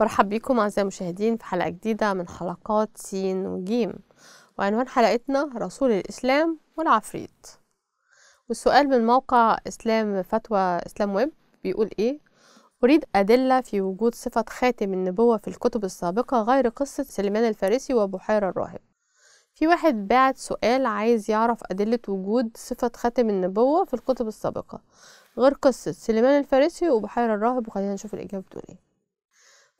برحب بيكم أعزائي المشاهدين في حلقة جديدة من حلقات سين وجيم وعنوان حلقتنا رسول الإسلام والعفريت والسؤال من موقع إسلام فتوى إسلام ويب بيقول إيه أريد أدلة في وجود صفة خاتم النبوة في الكتب السابقة غير قصة سليمان الفارسي وبحيرة الراهب في واحد بعت سؤال عايز يعرف أدلة وجود صفة خاتم النبوة في الكتب السابقة غير قصة سليمان الفارسي وبحيرة الراهب وخلينا نشوف الإجابة بتقول إيه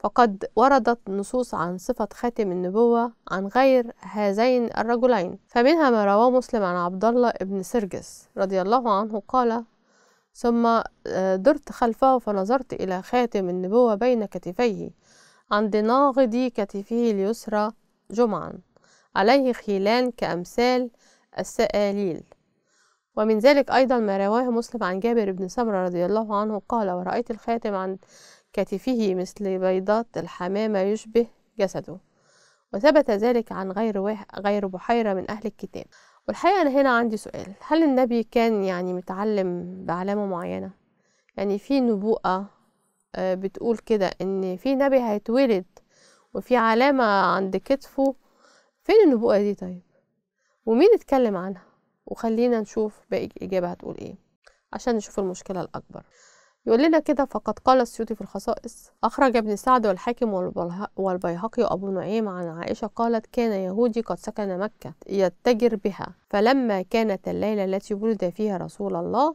فقد وردت نصوص عن صفة خاتم النبوة عن غير هذين الرجلين فمنها ما رواه مسلم عن عبد الله بن سرجس رضي الله عنه قال ثم آه، درت خلفه فنظرت إلى خاتم النبوة بين كتفيه عند ناغض كتفه اليسرى جمعا عليه خيلان كأمثال السآليل ومن ذلك أيضا ما رواه مسلم عن جابر بن سمرة رضي الله عنه قال ورأيت الخاتم عن كتفه مثل بيضات الحمامة يشبه جسده وثبت ذلك عن غير غير بحيرة من أهل الكتاب والحقيقة أنا هنا عندي سؤال هل النبي كان يعني متعلم بعلامة معينة يعني في نبوءة آه، بتقول كده إن في نبي هيتولد وفي علامة عند كتفه فين النبوءة دي طيب ومين اتكلم عنها وخلينا نشوف باقي الإجابة هتقول إيه عشان نشوف المشكلة الأكبر يقول لنا كده فقد قال السيوطي في الخصائص أخرج ابن سعد والحاكم والبيهقي وأبو نعيم عن عائشة قالت كان يهودي قد سكن مكة يتجر بها فلما كانت الليلة التي ولد فيها رسول الله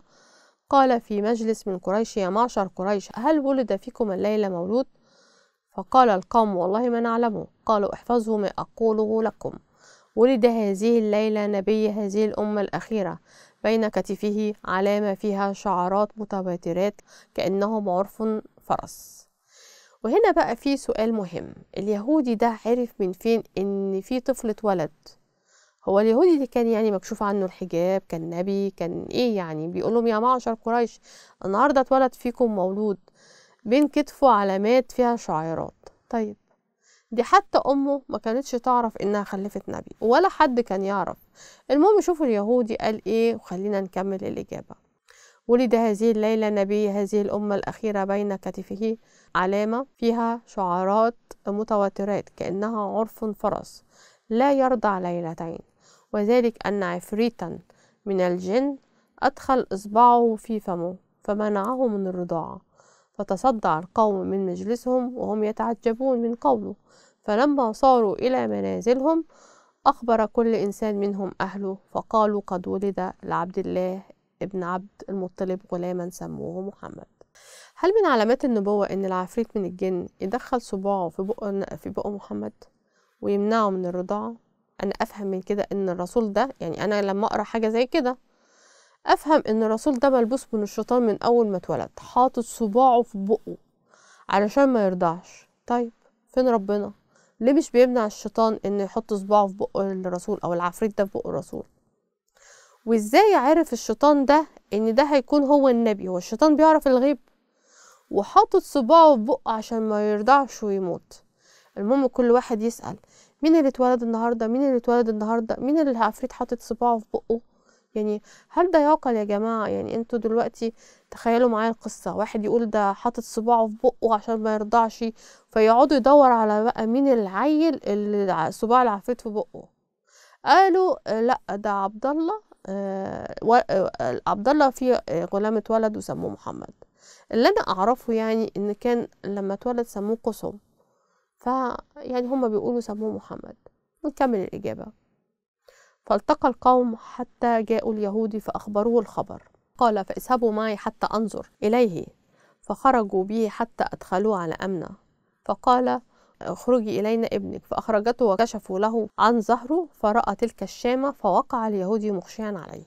قال في مجلس من قريش يا معشر قريش هل ولد فيكم الليلة مولود؟ فقال القوم والله ما نعلمه قالوا احفظوا ما أقوله لكم ولد هذه الليلة نبي هذه الأمة الأخيرة بين كتفه علامة فيها شعرات متواترات كأنهم عرف فرس وهنا بقى في سؤال مهم اليهودي ده عرف من فين إن في طفل اتولد هو اليهودي ده كان يعني مكشوف عنه الحجاب كان نبي كان ايه يعني بيقول لهم يا معشر قريش النهارده اتولد فيكم مولود بين كتفه علامات فيها شعيرات طيب دي حتى امه ما كانتش تعرف انها خلفت نبي ولا حد كان يعرف المهم شوفوا اليهودي قال ايه وخلينا نكمل الاجابه ولد هذه الليله نبي هذه الامه الاخيره بين كتفه علامه فيها شعارات متواترات كانها عرف فرس لا يرضع ليلتين وذلك ان عفريتا من الجن ادخل اصبعه في فمه فمنعه من الرضاعه فتصدع القوم من مجلسهم وهم يتعجبون من قوله فلما صاروا إلى منازلهم أخبر كل إنسان منهم أهله فقالوا قد ولد لعبد الله ابن عبد المطلب غلاما سموه محمد هل من علامات النبوة إن العفريت من الجن يدخل صباعه في بق في محمد ويمنعه من الرضاعة؟ أنا أفهم من كده إن الرسول ده يعني أنا لما أقرأ حاجة زي كده افهم ان الرسول ده ملبوس من الشيطان من اول ما اتولد حاطط صباعه في بقه علشان ما يرضعش طيب فين ربنا ليه مش بيمنع الشيطان ان يحط صباعه في بقه الرسول او العفريت ده في بقه الرسول وازاي عرف الشيطان ده ان ده هيكون هو النبي هو الشيطان بيعرف الغيب وحاطط صباعه في بقه عشان ما يرضعش ويموت المهم كل واحد يسأل مين اللي اتولد النهارده مين اللي اتولد النهارده مين اللي العفريت حاطط صباعه في بقه يعني هل ده يعقل يا جماعة يعني انتوا دلوقتي تخيلوا معايا القصة واحد يقول ده حاطط صباعه في بقه عشان ما يرضعش فيقعدوا يدور على بقى مين العيل اللي صباعه العفريت في بقه قالوا لا ده عبد الله آه، آه، عبد الله في غلام اتولد وسموه محمد اللي انا اعرفه يعني ان كان لما اتولد سموه قصم فيعني هما بيقولوا سموه محمد نكمل الاجابه فالتقى القوم حتى جاءوا اليهودي فأخبروه الخبر قال فاذهبوا معي حتى أنظر إليه فخرجوا به حتى أدخلوه على أمنة فقال اخرجي إلينا ابنك فأخرجته وكشفوا له عن ظهره فرأى تلك الشامة فوقع اليهودي مخشيا عليه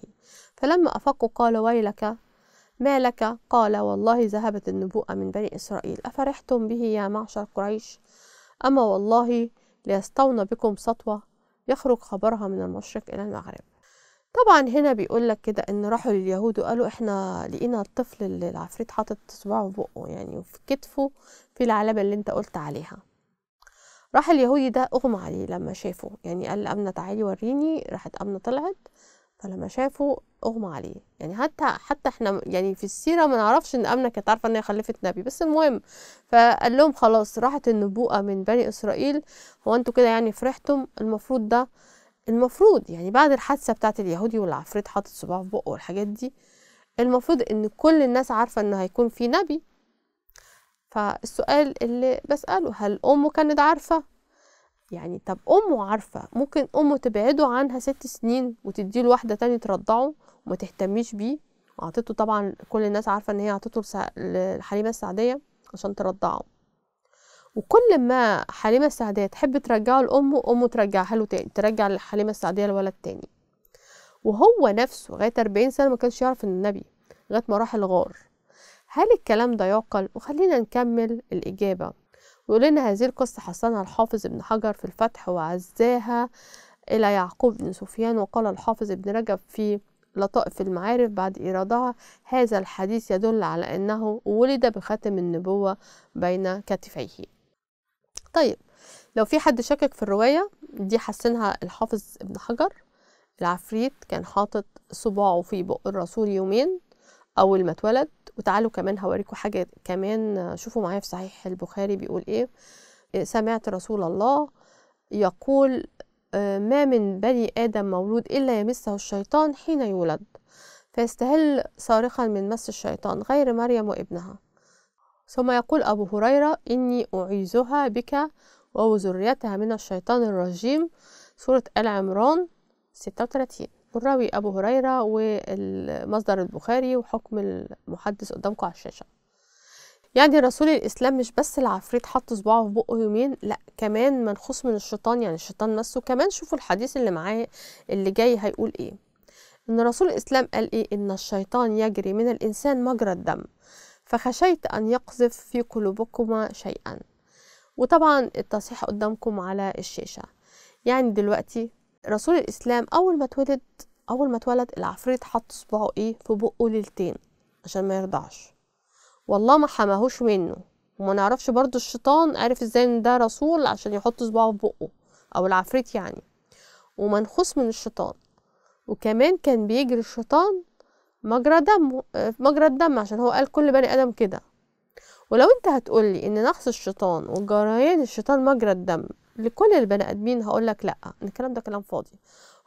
فلما أفقوا قال ويلك ما لك قال والله ذهبت النبوءة من بني إسرائيل أفرحتم به يا معشر قريش أما والله ليستون بكم سطوة يخرج خبرها من المشرق إلى المغرب طبعا هنا بيقول لك كده ان راحوا لليهود وقالوا احنا لقينا الطفل اللي العفريت حاطط صباعه في بقه يعني وفي كتفه في العلامه اللي انت قلت عليها راح اليهودي ده اغمى عليه لما شافه يعني قال لأمنة تعالي وريني راحت أمنة طلعت فلما شافوا اغمى عليه يعني حتى حتى احنا يعني في السيره ما نعرفش ان امنه كانت عارفه ان هي خلفت نبي بس المهم فقال لهم خلاص راحت النبوءه من بني اسرائيل هو انتوا كده يعني فرحتم المفروض ده المفروض يعني بعد الحادثه بتاعه اليهودي والعفريت حاطط صباعه في بقه والحاجات دي المفروض ان كل الناس عارفه انه هيكون في نبي فالسؤال اللي بساله هل امه كانت عارفه يعني طب امه عارفه ممكن امه تبعده عنها ست سنين وتديله واحده تانية ترضعه وما تهتميش بيه اعطته طبعا كل الناس عارفه ان هي عطته لحليمه السعديه عشان ترضعه وكل ما حليمه السعديه تحب ترجعه لامه امه ترجعها له تاني ترجع لحليمه السعديه الولد تاني وهو نفسه لغايه 40 سنه ما كانش يعرف ان النبي لغايه ما راح الغار هل الكلام ده يعقل وخلينا نكمل الاجابه يقول لنا هذه القصة حسنها الحافظ ابن حجر في الفتح وعزاها إلى يعقوب بن سفيان وقال الحافظ ابن رجب في لطائف المعارف بعد إيرادها هذا الحديث يدل على أنه ولد بخاتم النبوة بين كتفيه طيب لو في حد شكك في الرواية دي حسنها الحافظ ابن حجر العفريت كان حاطط صباعه في بق الرسول يومين أول ما اتولد وتعالوا كمان هوريكم حاجة كمان شوفوا معايا في صحيح البخاري بيقول إيه, إيه، سمعت رسول الله يقول آه، ما من بني آدم مولود إلا يمسه الشيطان حين يولد فيستهل صارخا من مس الشيطان غير مريم وابنها ثم يقول أبو هريرة إني أعيذها بك وذريتها من الشيطان الرجيم سورة آل عمران 36 والراوي أبو هريرة والمصدر البخاري وحكم المحدث قدامكم على الشاشة يعني رسول الإسلام مش بس العفريت حط صباعه في بقه يومين لأ كمان منخوص من الشيطان يعني الشيطان مسه كمان شوفوا الحديث اللي معاه اللي جاي هيقول إيه إن رسول الإسلام قال إيه إن الشيطان يجري من الإنسان مجرى الدم فخشيت أن يقذف في قلوبكما شيئا وطبعا التصحيح قدامكم على الشاشة يعني دلوقتي رسول الاسلام اول ما اتولد اول ما اتولد العفريت حط صباعه ايه في بقه ليلتين عشان ما يرضعش والله ما حماهوش منه وما نعرفش برضو الشيطان عارف ازاي ان ده رسول عشان يحط صباعه في بقه او العفريت يعني ومنخوص من الشيطان وكمان كان بيجري الشيطان مجرى دم مجرى الدم عشان هو قال كل بني ادم كده ولو انت هتقولي ان نحس الشيطان وجريان الشيطان مجرى الدم لكل البني ادمين هقول لك لا الكلام ده كلام فاضي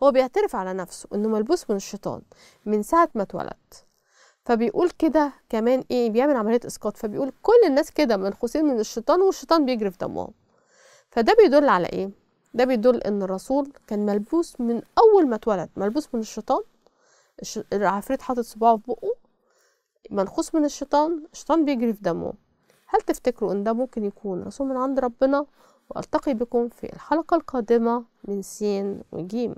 هو بيعترف على نفسه انه ملبوس من الشيطان من ساعه ما اتولد فبيقول كده كمان ايه بيعمل عمليه اسقاط فبيقول كل الناس كده منخوسين من الشيطان والشيطان بيجري في دمهم فده بيدل على ايه ده بيدل ان الرسول كان ملبوس من اول ما اتولد ملبوس من الشيطان العفريت حاطط صباعه في بقه منخوص من الشيطان الشيطان بيجري في دمه هل تفتكروا ان ده ممكن يكون رسول من عند ربنا وألتقي بكم في الحلقة القادمة من سين وجيم